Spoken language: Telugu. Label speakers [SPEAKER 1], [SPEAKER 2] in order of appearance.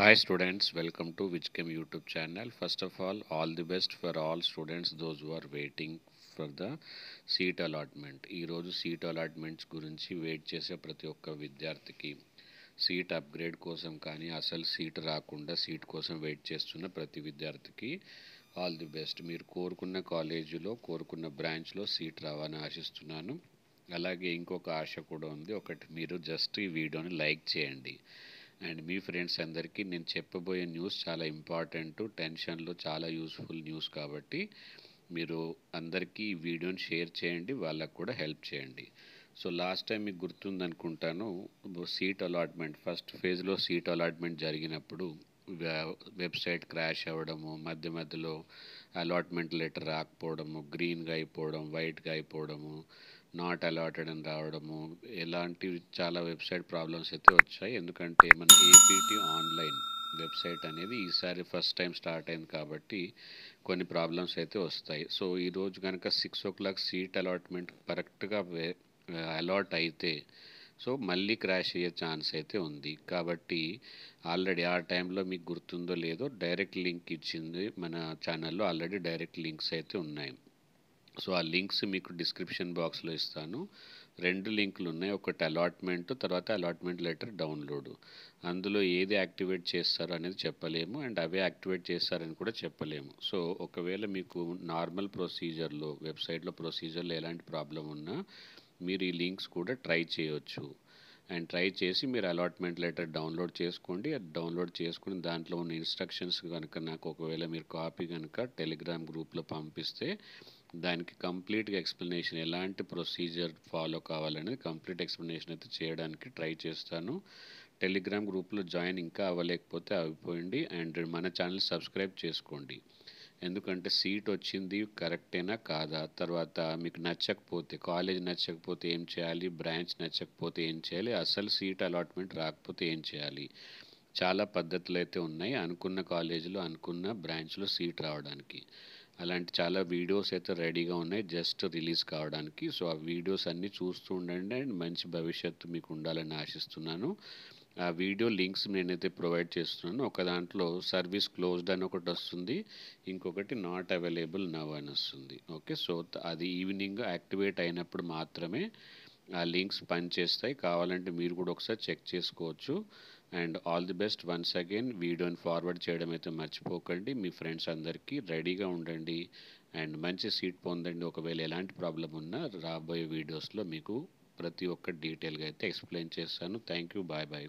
[SPEAKER 1] Hi students, welcome to Whichchem YouTube channel first of all all the best for all students those who are waiting for the seat allotment ఈరోజు సీట్ అలాట్మెంట్స్ గురించి వెయిట్ చేసే ప్రతి ఒక్క విద్యార్థికి సీట్ అప్గ్రేడ్ కోసం కానీ అసలు సీట్ రాకుండా సీట్ కోసం వెయిట్ చేస్తున్న ప్రతి విద్యార్థికి ఆల్ ది బెస్ట్ మీరు కోరుకున్న కాలేజీలో కోరుకున్న బ్రాంచ్లో సీట్ రావాలని ఆశిస్తున్నాను అలాగే ఇంకొక ఆశ కూడా ఉంది ఒకటి మీరు జస్ట్ ఈ వీడియోని లైక్ చేయండి అండ్ మీ ఫ్రెండ్స్ అందరికీ నేను చెప్పబోయే న్యూస్ చాలా ఇంపార్టెంట్ టెన్షన్లో చాలా యూస్ఫుల్ న్యూస్ కాబట్టి మీరు అందరికీ ఈ వీడియోని షేర్ చేయండి వాళ్ళకు కూడా హెల్ప్ చేయండి సో లాస్ట్ టైం మీకు గుర్తుందనుకుంటాను సీట్ అలాట్మెంట్ ఫస్ట్ ఫేజ్లో సీట్ అలాట్మెంట్ జరిగినప్పుడు వెబ్సైట్ క్రాష్ అవ్వడము మధ్య మధ్యలో అలాట్మెంట్ లెటర్ రాకపోవడము గ్రీన్గా అయిపోవడం వైట్గా అయిపోవడము నాట్ అలాటెడ్ అని రావడము ఇలాంటివి చాలా వెబ్సైట్ ప్రాబ్లమ్స్ అయితే వచ్చాయి ఎందుకంటే మన ఏపీటీ ఆన్లైన్ వెబ్సైట్ అనేది ఈసారి ఫస్ట్ టైం స్టార్ట్ అయింది కాబట్టి కొన్ని ప్రాబ్లమ్స్ అయితే వస్తాయి సో ఈరోజు కనుక six o'clock seat allotment కరెక్ట్గా అలాట్ అయితే సో మళ్ళీ క్రాష్ అయ్యే ఛాన్స్ అయితే ఉంది కాబట్టి ఆల్రెడీ ఆ టైంలో మీకు గుర్తుందో లేదో డైరెక్ట్ లింక్ ఇచ్చింది మన ఛానల్లో ఆల్రెడీ డైరెక్ట్ లింక్స్ అయితే ఉన్నాయి సో ఆ లింక్స్ మీకు డిస్క్రిప్షన్ బాక్స్లో ఇస్తాను రెండు లింకులు ఉన్నాయి ఒకటి అలాట్మెంట్ తర్వాత అలాట్మెంట్ లెటర్ డౌన్లోడ్ అందులో ఏది యాక్టివేట్ చేస్తారు అనేది చెప్పలేము అండ్ అవే యాక్టివేట్ చేస్తారని కూడా చెప్పలేము సో ఒకవేళ మీకు నార్మల్ ప్రొసీజర్లో వెబ్సైట్లో ప్రొసీజర్లో ఎలాంటి ప్రాబ్లం ఉన్నా మీరు ఈ లింక్స్ కూడా ట్రై చేయొచ్చు అండ్ ట్రై చేసి మీరు అలాట్మెంట్ లెటర్ డౌన్లోడ్ చేసుకోండి అది డౌన్లోడ్ చేసుకుని దాంట్లో ఉన్న ఇన్స్ట్రక్షన్స్ కనుక నాకు ఒకవేళ మీరు కాపీ కనుక టెలిగ్రామ్ గ్రూప్లో పంపిస్తే దానికి కంప్లీట్గా ఎక్స్ప్లెనేషన్ ఎలాంటి ప్రొసీజర్ ఫాలో కావాలనేది కంప్లీట్ ఎక్స్ప్లెనేషన్ అయితే చేయడానికి ట్రై చేస్తాను టెలిగ్రామ్ గ్రూప్లో జాయిన్ ఇంకా అవ్వలేకపోతే అవ్విపోయింది అండ్ మన ఛానల్ సబ్స్క్రైబ్ చేసుకోండి ఎందుకంటే సీట్ వచ్చింది కరెక్టేనా కాదా తర్వాత మీకు నచ్చకపోతే కాలేజ్ నచ్చకపోతే ఏం చేయాలి బ్రాంచ్ నచ్చకపోతే ఏం చేయాలి అసలు సీట్ అలాట్మెంట్ రాకపోతే ఏం చేయాలి చాలా పద్ధతులు అయితే ఉన్నాయి అనుకున్న కాలేజీలో అనుకున్న బ్రాంచ్లో సీట్ రావడానికి అలాంటి చాలా వీడియోస్ అయితే రెడీగా ఉన్నాయి జస్ట్ రిలీజ్ కావడానికి సో ఆ వీడియోస్ అన్నీ చూస్తూ ఉండండి అండ్ మంచి భవిష్యత్తు మీకు ఉండాలని ఆశిస్తున్నాను ఆ వీడియో లింక్స్ నేనైతే ప్రొవైడ్ చేస్తున్నాను ఒక దాంట్లో సర్వీస్ క్లోజ్డ్ అని ఒకటి వస్తుంది ఇంకొకటి నాట్ అవైలబుల్ నవ్ అని వస్తుంది ఓకే సో అది ఈవినింగ్ యాక్టివేట్ అయినప్పుడు మాత్రమే ఆ లింక్స్ పనిచేస్తాయి కావాలంటే మీరు కూడా ఒకసారి చెక్ చేసుకోవచ్చు and all the best once again వీడియోని ఫార్వర్డ్ చేయడం అయితే మర్చిపోకండి మీ ఫ్రెండ్స్ అందరికీ రెడీగా ఉండండి అండ్ మంచి సీట్ పొందండి ఒకవేళ ఎలాంటి ప్రాబ్లం ఉన్నా రాబోయే వీడియోస్లో మీకు ప్రతి ఒక్క డీటెయిల్గా అయితే ఎక్స్ప్లెయిన్ చేస్తాను థ్యాంక్ యూ బాయ్ బాయ్